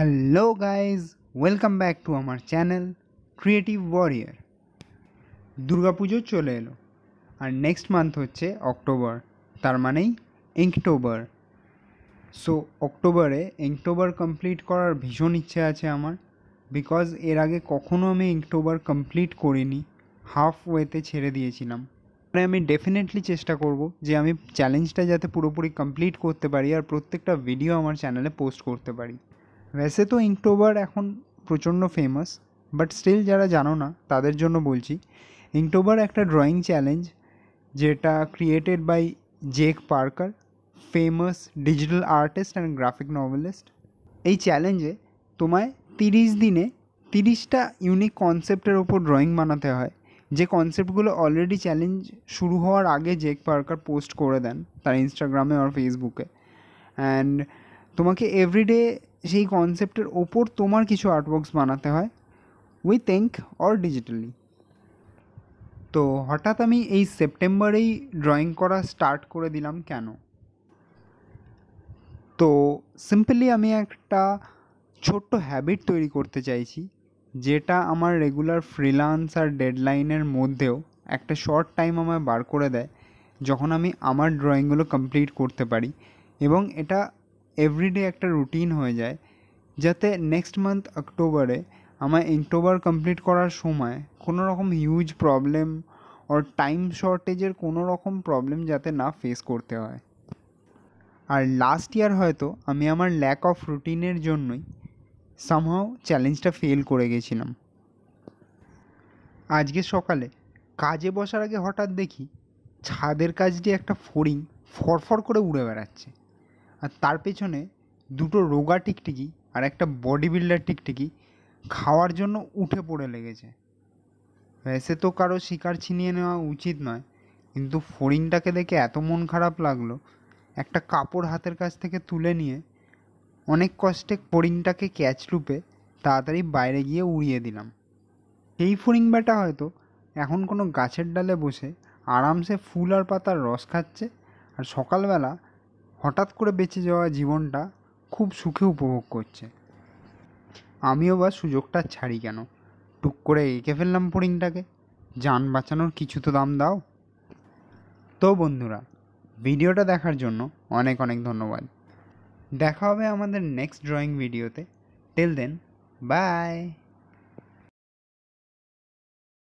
hello guys welcome back to আমার channel creative warrior Durga Puja চলে এলো আর নেক্সট মান্থ হচ্ছে অক্টোবর তার মানেই এঙ্কটোবার সো অক্টোবরে এঙ্কটোবার কমপ্লিট করার ভীষণ ইচ্ছে আছে আমার বিকজ এর আগে কখনো আমি এঙ্কটোবার কমপ্লিট করিনি হাফ ওয়েতে ছেড়ে দিয়েছিলাম আমি ডেফিনেটলি চেষ্টা করব যে আমি চ্যালেঞ্জটা যাতে পুরোপুরি কমপ্লিট করতে পারি আর প্রত্যেকটা ভিডিও আমার চ্যানেলে পোস্ট করতে পারি ভেসে তো ইঙ্কটোবার এখন প্রচণ্ড ফেমাস বাট স্টিল যারা জানো না তাদের জন্য বলছি ইঙ্কটোবার একটা ড্রয়িং চ্যালেঞ্জ যেটা created by Jake Parker famous digital artist and graphic novelist এই চ্যালেঞ্জে তোমায় তিরিশ দিনে তিরিশটা ইউনিক কনসেপ্টের ওপর ড্রয়িং বানাতে হয় যে কনসেপ্টগুলো অলরেডি চ্যালেঞ্জ শুরু হওয়ার আগে জেক পার্কার পোস্ট করে দেন তার ইনস্টাগ্রামে আর ফেসবুকে অ্যান্ড তোমাকে এভরিডে সেই কনসেপ্টের ওপর তোমার কিছু আর্টওয়ার্কস বানাতে হয় উই থিঙ্ক অর ডিজিটালি তো হঠাৎ আমি এই সেপ্টেম্বরেই ড্রয়িং করা স্টার্ট করে দিলাম কেন তো সিম্পলি আমি একটা ছোট্ট হ্যাবিট তৈরি করতে চাইছি যেটা আমার রেগুলার ফ্রিলান্স আর ডেডলাইনের মধ্যেও একটা শর্ট টাইম আমায় বার করে দেয় যখন আমি আমার ড্রয়িংগুলো কমপ্লিট করতে পারি এবং এটা এভরিডে একটা রুটিন হয়ে যায় যাতে নেক্সট মান্থ অক্টোবরে আমার ইন্টোবার কমপ্লিট করার সময় কোনো রকম হিউজ প্রবলেম ওর টাইম শর্টেজের কোনো রকম প্রবলেম যাতে না ফেস করতে হয় আর লাস্ট ইয়ার হয়তো আমি আমার ল্যাক অফ রুটিনের জন্যই সামহাও চ্যালেঞ্জটা ফেল করে গেছিলাম আজকে সকালে কাজে বসার আগে হঠাৎ দেখি ছাদের কাজটি একটা ফড়িং ফরফর করে উড়ে বেড়াচ্ছে আর তার পেছনে দুটো রোগা টিকটিকি আর একটা বডি বিল্ডার টিকটিকি খাওয়ার জন্য উঠে পড়ে লেগেছে ভেসে তো কারো শিকার ছিনিয়ে নেওয়া উচিত নয় কিন্তু ফড়িংটাকে দেখে এত মন খারাপ লাগলো একটা কাপড় হাতের কাছ থেকে তুলে নিয়ে অনেক কষ্টে ফড়িংটাকে ক্যাচ রূপে তাড়াতাড়ি বাইরে গিয়ে উড়িয়ে দিলাম এই ফড়িং বেটা হয়তো এখন কোনো গাছের ডালে বসে আরামসে ফুল আর পাতার রস খাচ্ছে আর সকালবেলা হঠাৎ করে বেঁচে যাওয়া জীবনটা খুব সুখে উপভোগ করছে আমিও বা সুযোগটা ছাড়ি কেন টুক করে এঁকে ফেললাম পরিংটাকে যান বাঁচানোর কিছু তো দাম দাও তো বন্ধুরা ভিডিওটা দেখার জন্য অনেক অনেক ধন্যবাদ দেখা হবে আমাদের নেক্সট ড্রয়িং ভিডিওতে টেল দেন বাই